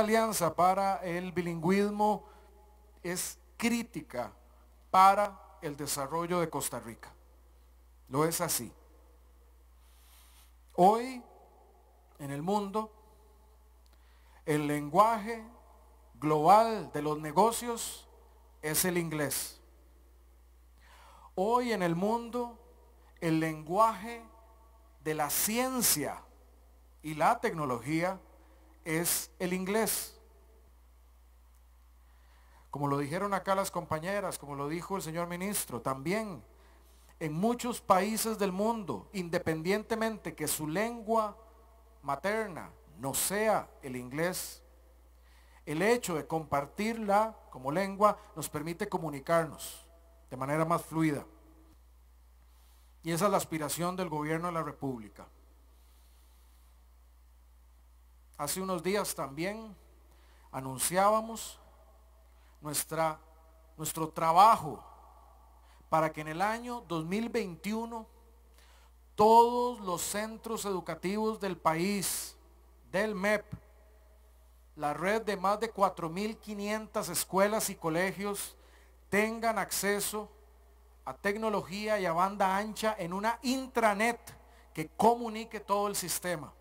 alianza para el bilingüismo es crítica para el desarrollo de Costa Rica. Lo es así. Hoy, en el mundo, el lenguaje global de los negocios es el inglés. Hoy en el mundo, el lenguaje de la ciencia y la tecnología es el inglés. Como lo dijeron acá las compañeras, como lo dijo el señor ministro, también en muchos países del mundo, independientemente que su lengua materna no sea el inglés, el hecho de compartirla como lengua nos permite comunicarnos de manera más fluida. Y esa es la aspiración del gobierno de la República. Hace unos días también anunciábamos nuestro trabajo para que en el año 2021 todos los centros educativos del país, del MEP, la red de más de 4.500 escuelas y colegios tengan acceso a tecnología y a banda ancha en una intranet que comunique todo el sistema.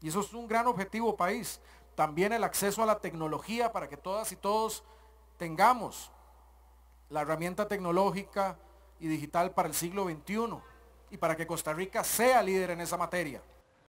Y eso es un gran objetivo país. También el acceso a la tecnología para que todas y todos tengamos la herramienta tecnológica y digital para el siglo XXI y para que Costa Rica sea líder en esa materia.